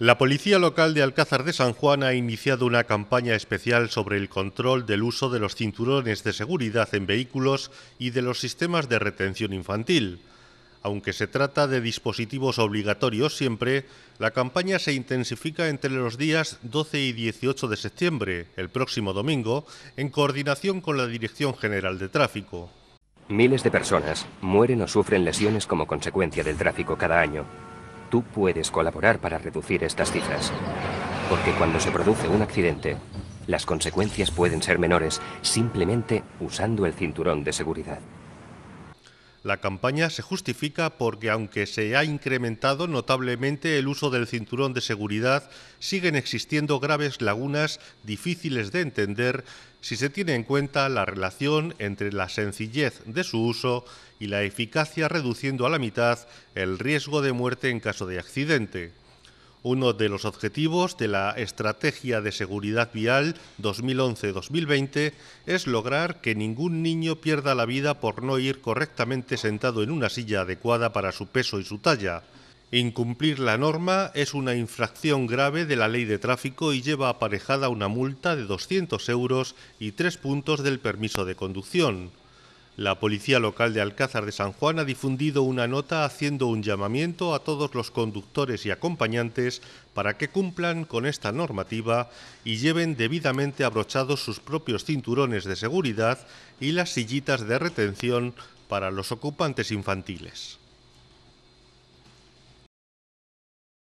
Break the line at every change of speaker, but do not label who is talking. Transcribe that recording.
La policía local de Alcázar de San Juan ha iniciado una campaña especial sobre el control del uso de los cinturones de seguridad en vehículos y de los sistemas de retención infantil. Aunque se trata de dispositivos obligatorios siempre, la campaña se intensifica entre los días 12 y 18 de septiembre, el próximo domingo, en coordinación con la Dirección General de Tráfico. Miles de
personas mueren o sufren lesiones como consecuencia del tráfico cada año. Tú puedes colaborar para reducir estas cifras. Porque cuando se produce un accidente, las consecuencias pueden ser menores simplemente usando el cinturón de seguridad.
La campaña se justifica porque aunque se ha incrementado notablemente el uso del cinturón de seguridad, siguen existiendo graves lagunas difíciles de entender si se tiene en cuenta la relación entre la sencillez de su uso y la eficacia reduciendo a la mitad el riesgo de muerte en caso de accidente uno de los objetivos de la Estrategia de Seguridad Vial 2011-2020 es lograr que ningún niño pierda la vida por no ir correctamente sentado en una silla adecuada para su peso y su talla. Incumplir la norma es una infracción grave de la ley de tráfico y lleva aparejada una multa de 200 euros y tres puntos del permiso de conducción. La policía local de Alcázar de San Juan ha difundido una nota haciendo un llamamiento a todos los conductores y acompañantes para que cumplan con esta normativa y lleven debidamente abrochados sus propios cinturones de seguridad y las sillitas de retención para los ocupantes infantiles.